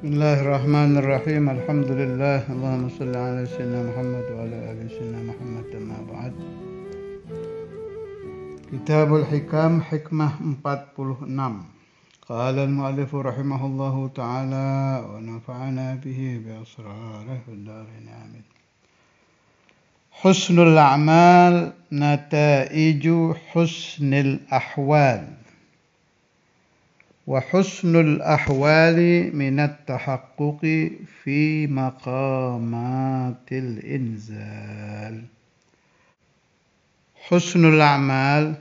بسم الله الرحمن الرحيم الحمد لله اللهم صل على سيدنا محمد وعلى آل سيدنا محمد أما بعد كتاب الحكام حكمة 46 قال المؤلف رحمه الله تعالى ونفعنا به بأسراره في الدارين آمين حسن الأعمال نتائج حسن الأحوال wa husnul ahwali minat tahakkuki fi maqamatil inzal husnul amal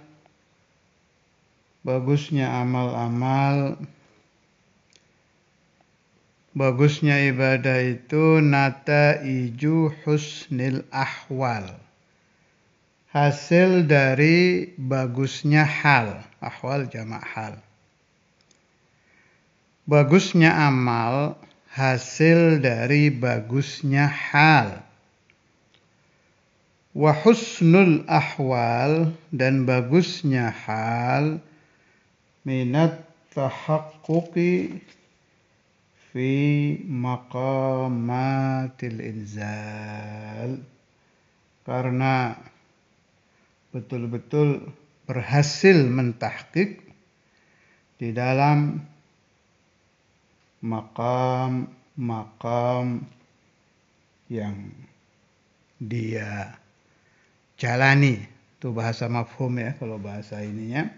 bagusnya amal-amal bagusnya ibadah itu nata iju husnil ahwal hasil dari bagusnya hal ahwal jamak hal Bagusnya amal hasil dari bagusnya hal. husnul ahwal dan bagusnya hal minat tahakkuki fi maqamatil inzal karena betul-betul berhasil mentahkik di dalam makam-makam yang dia jalani itu bahasa mafhum ya kalau bahasa ininya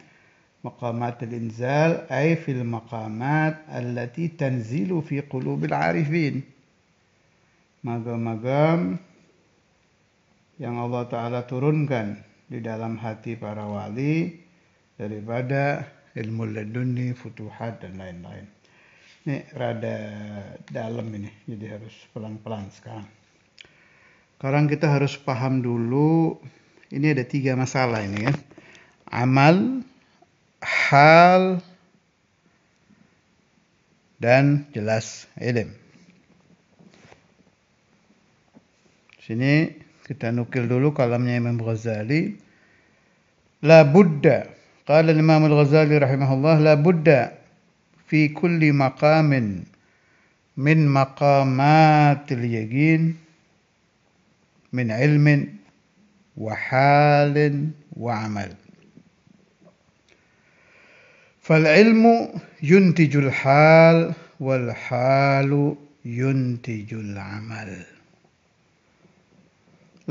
maqamat al-inzal ay fil maqamat allati tanzilu fi qulubil arifin magam-magam yang Allah taala turunkan di dalam hati para wali daripada ilmu leduni, futuhat dan lain-lain ini rada dalam ini jadi harus pelan-pelan sekarang sekarang kita harus paham dulu ini ada tiga masalah ini kan, amal hal dan jelas ilm sini kita nukil dulu kalamnya Imam Ghazali la budda Kala Imam ghazali rahimahullah la budda fi kulli maqamin min maqamatil yaqin min ilmin wa halin wa amal fal ilmu yuntijul hal wal halu yuntijul amal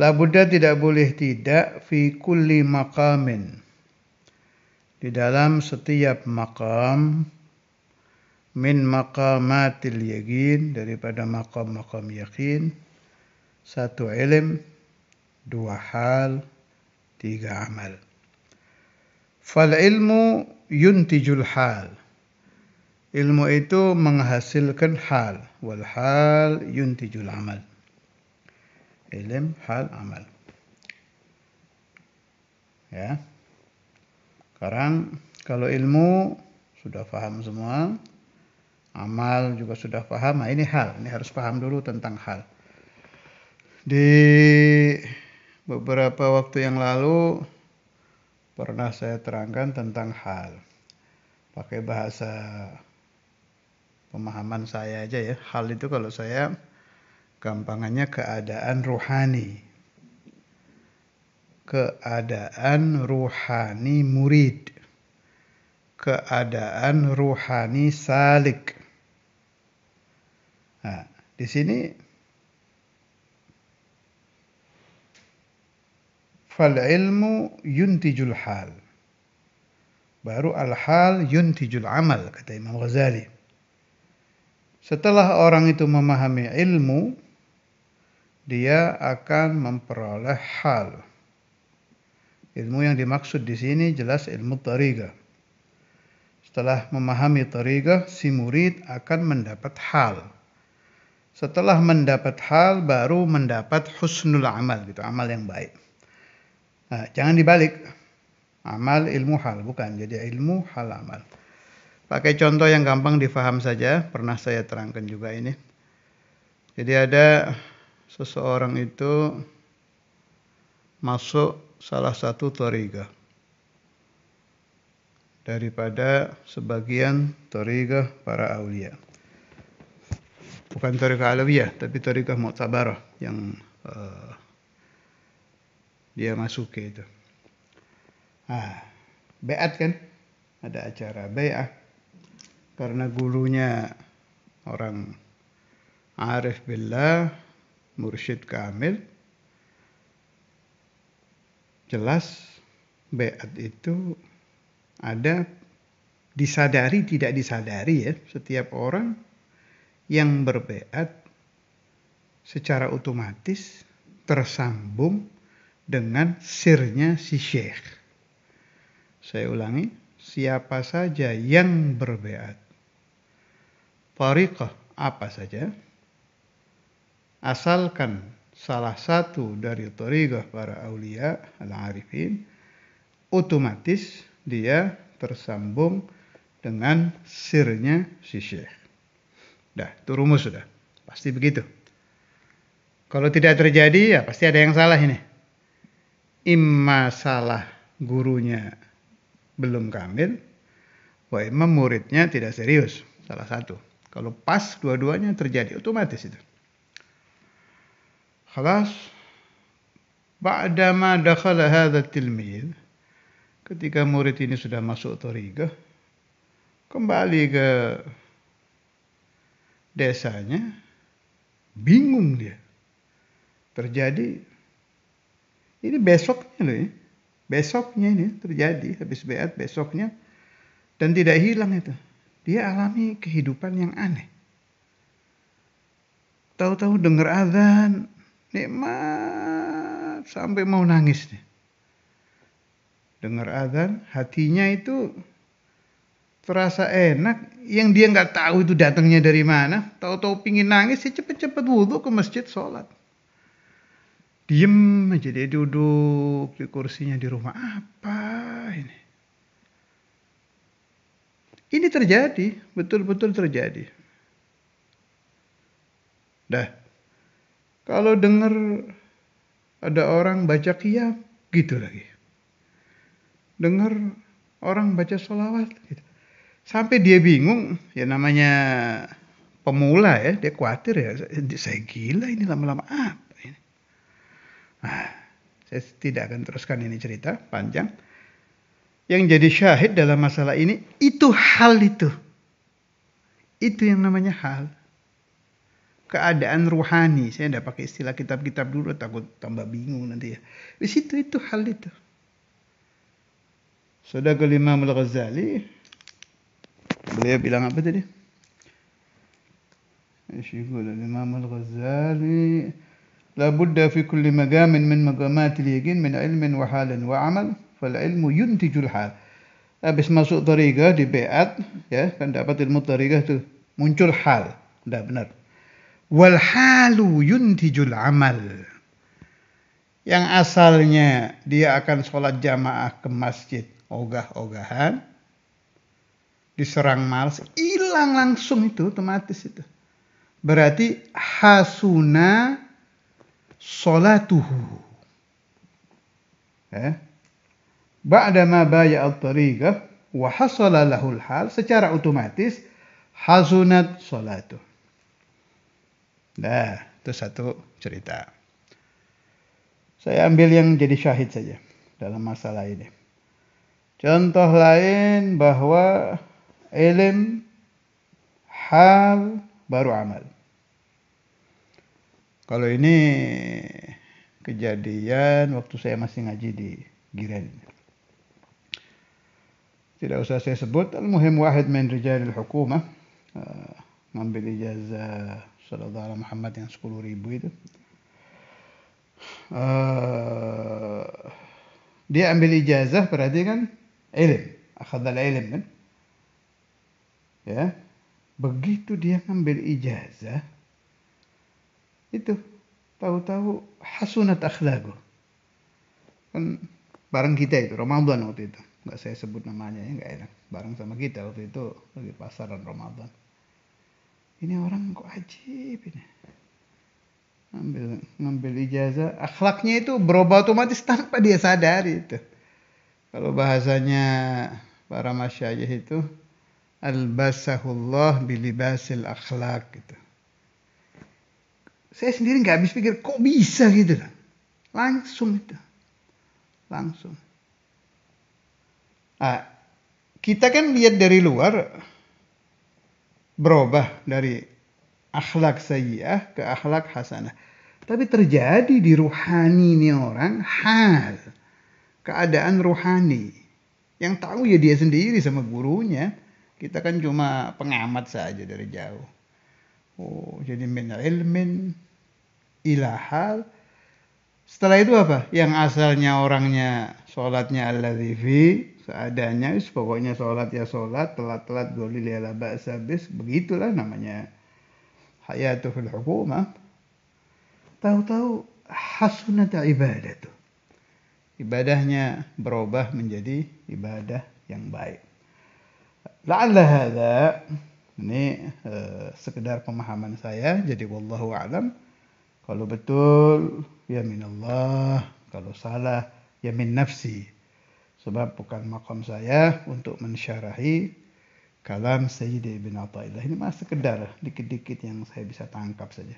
la buddha tidak boleh tidak fi kulli maqamin di dalam setiap makam min maqamatil yakin daripada maqam-maqam yakin satu ilm dua hal tiga amal fal ilmu yuntijul hal ilmu itu menghasilkan hal wal hal yuntijul amal ilm hal amal ya sekarang kalau ilmu sudah paham semua amal juga sudah paham. Nah, ini hal, ini harus paham dulu tentang hal. Di beberapa waktu yang lalu pernah saya terangkan tentang hal. Pakai bahasa pemahaman saya aja ya. Hal itu kalau saya gampangannya keadaan ruhani. Keadaan ruhani murid keadaan ruhani salik Nah, di sini fal ilmu yuntijul hal. Baru al-hal yuntijul amal kata Imam Ghazali. Setelah orang itu memahami ilmu, dia akan memperoleh hal. Ilmu yang dimaksud di sini jelas ilmu tariga. Setelah memahami tariga, si murid akan mendapat hal setelah mendapat hal baru mendapat husnul amal gitu, amal yang baik. Nah, jangan dibalik. Amal ilmu hal bukan. Jadi ilmu hal amal. Pakai contoh yang gampang difaham saja, pernah saya terangkan juga ini. Jadi ada seseorang itu masuk salah satu toriga daripada sebagian toriga para aulia bukan Torikah Alawiyah tapi Torikah Mu'tabarah yang uh, dia masuk ke itu. Ah, beat kan? Ada acara beat karena gurunya orang Arif Billah, Mursyid Kamil. Jelas beat itu ada disadari tidak disadari ya setiap orang yang berbeat secara otomatis tersambung dengan sirnya si syekh. Saya ulangi, siapa saja yang berbeat. Tariqah apa saja, asalkan salah satu dari tariqah para aulia al-arifin, otomatis dia tersambung dengan sirnya si syekh. Dah, itu rumus sudah. Pasti begitu. Kalau tidak terjadi ya pasti ada yang salah ini. Imma salah gurunya belum kamil, wa imma muridnya tidak serius, salah satu. Kalau pas dua-duanya terjadi otomatis itu. Khalas. Ba'dama dakhala hadha tilmid ketika murid ini sudah masuk toriga, kembali ke desanya bingung dia. Terjadi ini besoknya loh ya. Besoknya ini terjadi habis beat besoknya dan tidak hilang itu. Dia alami kehidupan yang aneh. Tahu-tahu dengar azan nikmat sampai mau nangis nih Dengar azan hatinya itu terasa enak yang dia nggak tahu itu datangnya dari mana tahu-tahu pingin nangis dia cepet-cepet wudhu ke masjid sholat diem aja dia duduk di kursinya di rumah apa ini ini terjadi betul-betul terjadi dah kalau dengar ada orang baca kiam gitu lagi dengar orang baca sholawat gitu Sampai dia bingung, ya namanya pemula ya, dia khawatir ya, saya gila ini lama-lama apa ini. Nah, saya tidak akan teruskan ini cerita panjang. Yang jadi syahid dalam masalah ini, itu hal itu. Itu yang namanya hal. Keadaan ruhani, saya tidak pakai istilah kitab-kitab dulu, takut tambah bingung nanti ya. Di situ itu hal itu. Saudara Imam Al-Ghazali beliau bilang apa tadi? Syekhul Imam Al-Ghazali La buddha fi kulli magamin min magamati liyakin min ilmin wa halin wa amal Fal ilmu yuntijul hal Habis masuk tarikah di beat ya, Kan dapat ilmu tarikah itu Muncul hal Tidak benar Wal halu yuntijul amal Yang asalnya dia akan sholat jamaah ke masjid Ogah-ogahan diserang malas hilang langsung itu otomatis itu berarti hasuna solatuhu ya. ba'da ba'dama baya al tariqah wa hasala lahul hal secara otomatis hasunat solatuh nah itu satu cerita saya ambil yang jadi syahid saja dalam masalah ini contoh lain bahwa ilm, hal, baru amal. Kalau ini kejadian waktu saya masih ngaji di Giren. Tidak usah saya sebut, al-muhim wahid min rijalil hukumah uh, ngambil ijazah sallallahu alaihi Muhammad yang 10 ribu itu. Uh, dia ambil ijazah berarti kan ilm, akhadal ilm kan ya begitu dia ngambil ijazah itu tahu-tahu hasunat akhlaku kan bareng kita itu Ramadan waktu itu nggak saya sebut namanya ya nggak enak bareng sama kita waktu itu lagi pasaran Ramadan ini orang kok ajib ini ngambil ngambil ijazah akhlaknya itu berubah otomatis tanpa dia sadari itu kalau bahasanya para masyayikh itu albasahullah bilibasil akhlak gitu. Saya sendiri nggak habis pikir kok bisa gitu. Langsung itu. Langsung. Nah, kita kan lihat dari luar berubah dari akhlak sayyah ke akhlak hasanah. Tapi terjadi di ruhani ini orang hal keadaan ruhani. Yang tahu ya dia sendiri sama gurunya kita kan cuma pengamat saja dari jauh. Oh, jadi min ilmin ilahal. Setelah itu apa? Yang asalnya orangnya sholatnya Allah TV, seadanya, pokoknya sholat ya sholat, telat-telat golil lela la habis, begitulah namanya hayatul hukum. tahu Tahu-tahu ibadah itu. Ibadahnya berubah menjadi ibadah yang baik la'alla hadza ini uh, sekedar pemahaman saya jadi wallahu alam kalau betul ya minallah kalau salah ya min nafsi sebab bukan makom saya untuk mensyarahi kalam Sayyidi bin Athaillah ini masih sekedar dikit-dikit yang saya bisa tangkap saja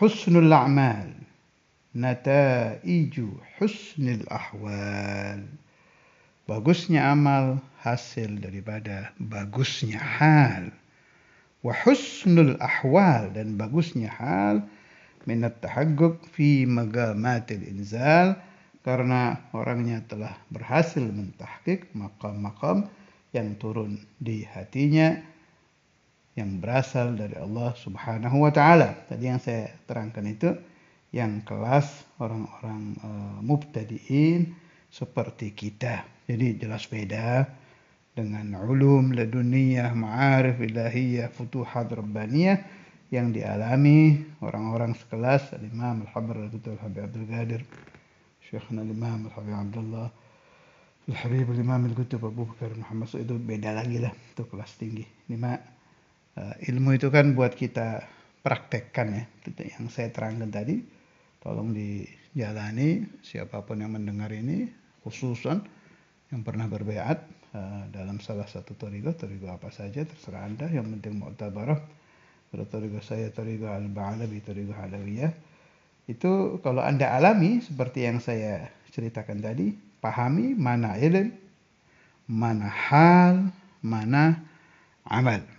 husnul a'mal nataiju husnil ahwal Bagusnya amal hasil daripada bagusnya hal. Wa husnul ahwal dan bagusnya hal minat tahagguk fi magamatil inzal karena orangnya telah berhasil mentahkik makam-makam yang turun di hatinya yang berasal dari Allah Subhanahu wa taala. Tadi yang saya terangkan itu yang kelas orang-orang e, mubtadiin seperti kita. Jadi jelas beda dengan ulum ladunia ma'arif ilahiyah, futuhat rabbaniyah yang dialami orang-orang sekelas Al-Imam Al-Habr Al-Habib Abdul Qadir, syekh Al-Imam Al-Habib Abdullah, Al-Habib Al-Imam Al-Qutub Abu Bakar Muhammad so, itu beda lagi lah itu kelas tinggi. Ini mak eh, ilmu itu kan buat kita praktekkan ya. Yang saya terangkan tadi tolong dijalani siapapun yang mendengar ini khususan yang pernah berbayat uh, dalam salah satu torigo torigo apa saja terserah anda yang penting mu'tabarah kalau torigo saya torigo al-ba'alabi torigo halawiyah itu kalau anda alami seperti yang saya ceritakan tadi pahami mana ilm mana hal mana amal